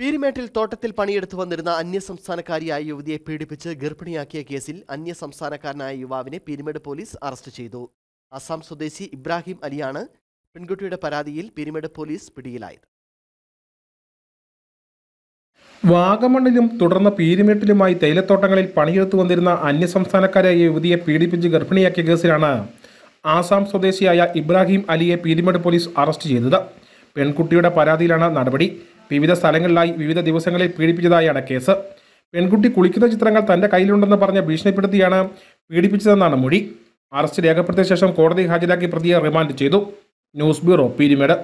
പീരുമേട്ടിൽ തോട്ടത്തിൽ പണിയെടുത്തു വന്നിരുന്ന അന്യസംസ്ഥാനക്കാരിയായ യുവതിയെ പീഡിപ്പിച്ച് ഗർഭിണിയാക്കിയ കേസിൽ അന്യസംസ്ഥാനക്കാരനായ യുവാവിനെ പീരുമേട് പോലീസ് അറസ്റ്റ് ചെയ്തു അസം സ്വദേശി ഇബ്രാഹിം അലിയാണ് പെൺകുട്ടിയുടെ പരാതിയിൽ പീരുമേട് പോലീസ് പിടിയിലായത് വാഗമണ്ണിലും തുടർന്ന് പീരുമേട്ടിലുമായി തേയിലത്തോട്ടങ്ങളിൽ പണിയെടുത്തു വന്നിരുന്ന അന്യസംസ്ഥാനക്കാരായ യുവതിയെ പീഡിപ്പിച്ച് ഗർഭിണിയാക്കിയ കേസിലാണ് ആസാം സ്വദേശിയായ ഇബ്രാഹിം അലിയെ പീരുമേട് പോലീസ് അറസ്റ്റ് ചെയ്തത് പെൺകുട്ടിയുടെ പരാതിയിലാണ് നടപടി വിവിധ സ്ഥലങ്ങളിലായി വിവിധ ദിവസങ്ങളിൽ പീഡിപ്പിച്ചതായാണ് കേസ് പെൺകുട്ടി കുളിക്കുന്ന ചിത്രങ്ങൾ തൻ്റെ കയ്യിലുണ്ടെന്ന് പറഞ്ഞ് ഭീഷണിപ്പെടുത്തിയാണ് പീഡിപ്പിച്ചതെന്നാണ് മൊഴി അറസ്റ്റ് രേഖപ്പെടുത്തിയ ശേഷം കോടതി ഹാജരാക്കി പ്രതിയെ റിമാൻഡ് ചെയ്തു ന്യൂസ് ബ്യൂറോ പീരിമേട്